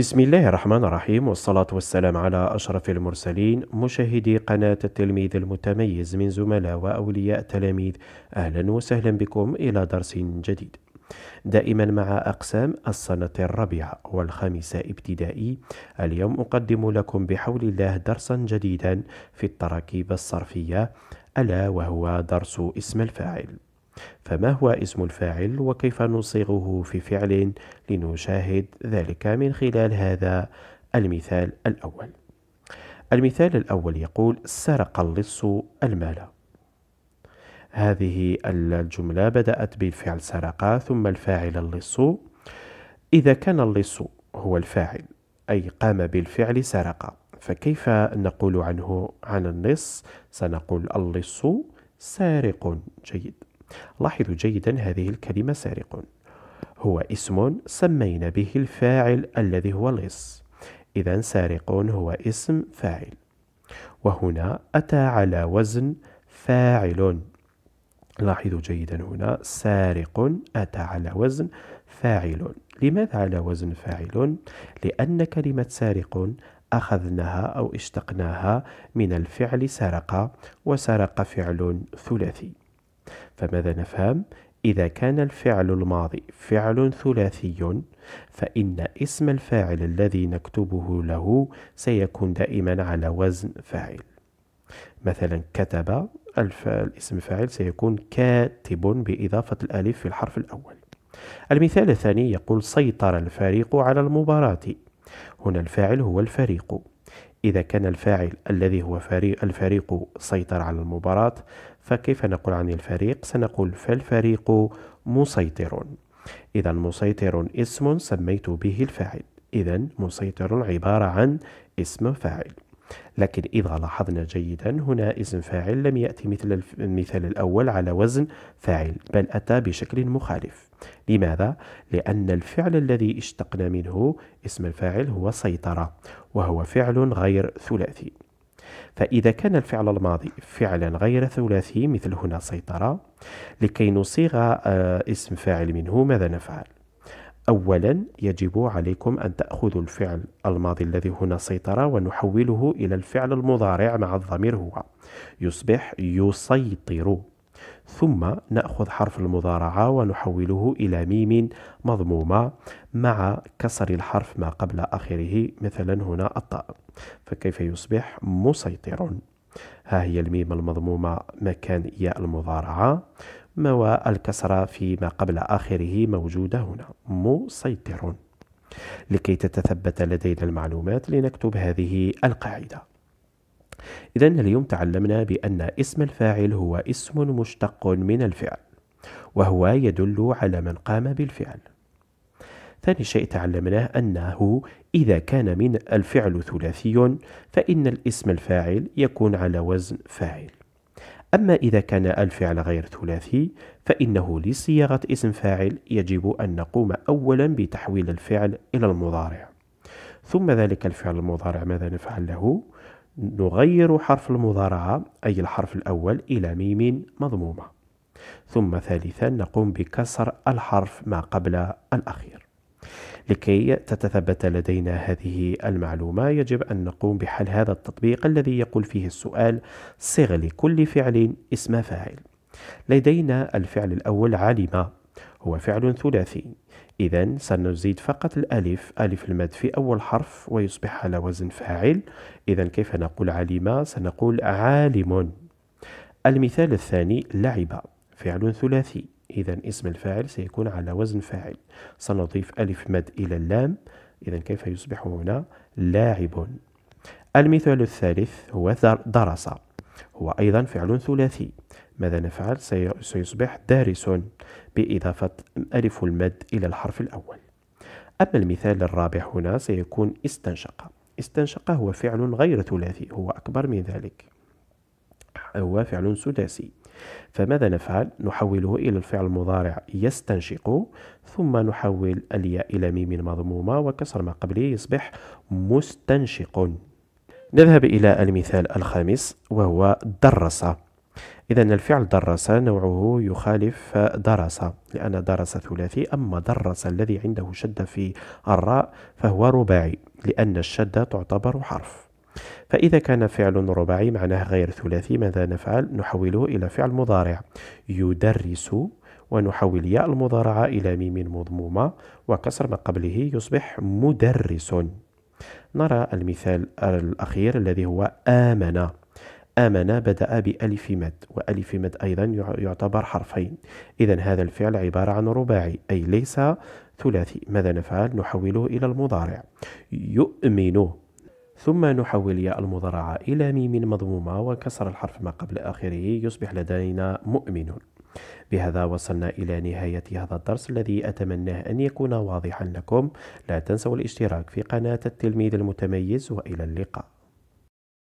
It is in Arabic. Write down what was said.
بسم الله الرحمن الرحيم والصلاة والسلام على أشرف المرسلين مشاهدي قناة التلميذ المتميز من زملاء وأولياء تلاميذ أهلا وسهلا بكم إلى درس جديد دائما مع أقسام السنة الرابعة والخامسة ابتدائي اليوم أقدم لكم بحول الله درسا جديدا في التراكيب الصرفية ألا وهو درس اسم الفاعل فما هو اسم الفاعل وكيف نصيغه في فعل لنشاهد ذلك من خلال هذا المثال الأول المثال الأول يقول سرق اللص المال هذه الجملة بدأت بالفعل سرق ثم الفاعل اللص إذا كان اللص هو الفاعل أي قام بالفعل سرق فكيف نقول عنه عن اللص سنقول اللص سارق جيد لاحظوا جيدا هذه الكلمة سارق هو اسم سمينا به الفاعل الذي هو لص إذا سارق هو اسم فاعل وهنا أتى على وزن فاعل لاحظوا جيدا هنا سارق أتى على وزن فاعل لماذا على وزن فاعل؟ لأن كلمة سارق أخذناها أو اشتقناها من الفعل سرق وسرق فعل ثلاثي فماذا نفهم؟ إذا كان الفعل الماضي فعل ثلاثي فإن اسم الفاعل الذي نكتبه له سيكون دائما على وزن فاعل مثلا كتب الاسم الفاعل سيكون كاتب بإضافة الألف في الحرف الأول المثال الثاني يقول سيطر الفريق على المباراة هنا الفاعل هو الفريق إذا كان الفاعل الذي هو فريق الفريق سيطر على المباراة فكيف نقول عن الفريق سنقول فالفريق مسيطر إذا مسيطر اسم سميت به الفاعل إذا مسيطر عبارة عن اسم فاعل لكن إذا لاحظنا جيدا هنا اسم فاعل لم يأتي مثل المثال الأول على وزن فاعل بل أتى بشكل مخالف لماذا؟ لأن الفعل الذي اشتقنا منه اسم الفاعل هو سيطرة وهو فعل غير ثلاثي فإذا كان الفعل الماضي فعلا غير ثلاثي مثل هنا سيطرة لكي نصيغ آه، اسم فاعل منه ماذا نفعل؟ أولا يجب عليكم أن تأخذوا الفعل الماضي الذي هنا سيطرة ونحوله إلى الفعل المضارع مع الضمير هو يصبح يسيطر ثم نأخذ حرف المضارعة ونحوله إلى ميم مضمومة مع كسر الحرف ما قبل آخره مثلا هنا الطاء فكيف يصبح مسيطر ها هي الميم المضمومة مكان ياء المضارعة والكسرة في ما قبل آخره موجودة هنا مسيطر لكي تتثبت لدينا المعلومات لنكتب هذه القاعده إذا اليوم تعلمنا بأن اسم الفاعل هو اسم مشتق من الفعل وهو يدل على من قام بالفعل ثاني شيء تعلمناه أنه إذا كان من الفعل ثلاثي فإن الاسم الفاعل يكون على وزن فاعل أما إذا كان الفعل غير ثلاثي فإنه لصياغة اسم فاعل يجب أن نقوم أولا بتحويل الفعل إلى المضارع ثم ذلك الفعل المضارع ماذا نفعل له؟ نغير حرف المضارعة أي الحرف الأول إلى ميم مضمومة ثم ثالثا نقوم بكسر الحرف ما قبل الأخير لكي تتثبت لدينا هذه المعلومة يجب أن نقوم بحل هذا التطبيق الذي يقول فيه السؤال صغ لكل فعل اسم فاعل لدينا الفعل الأول علم هو فعل ثلاثي إذا سنزيد فقط الألف ألف المد في أول حرف ويصبح على وزن فاعل إذا كيف نقول علم سنقول عالم المثال الثاني لعب فعل ثلاثي إذا اسم الفاعل سيكون على وزن فاعل سنضيف ألف مد إلى اللام إذا كيف يصبح هنا لاعب المثال الثالث هو درس هو أيضا فعل ثلاثي ماذا نفعل؟ سيصبح دارس بإضافة ألف المد إلى الحرف الأول أما المثال الرابع هنا سيكون استنشق استنشق هو فعل غير ثلاثي هو أكبر من ذلك هو فعل سداسي فماذا نفعل؟ نحوله إلى الفعل المضارع يستنشق ثم نحول الياء إلى ميم مضمومة وكسر ما قبله يصبح مستنشق نذهب إلى المثال الخامس وهو درس إذا الفعل درس نوعه يخالف درس لأن درس ثلاثي أما درس الذي عنده شدة في الراء فهو رباعي لأن الشدة تعتبر حرف فإذا كان فعل رباعي معناه غير ثلاثي ماذا نفعل؟ نحوله إلى فعل مضارع يدرس ونحول ياء المضارعة إلى ميم مضمومة وكسر ما قبله يصبح مدرس نرى المثال الأخير الذي هو آمن آمن بدأ بألف مد وألف مد أيضا يعتبر حرفين إذا هذا الفعل عبارة عن رباعي أي ليس ثلاثي ماذا نفعل نحوله إلى المضارع يؤمن ثم نحول ياء المضارعة إلى ميم مضمومة وكسر الحرف ما قبل آخره يصبح لدينا مؤمن بهذا وصلنا إلى نهاية هذا الدرس الذي أتمناه أن يكون واضحا لكم لا تنسوا الاشتراك في قناة التلميذ المتميز وإلى اللقاء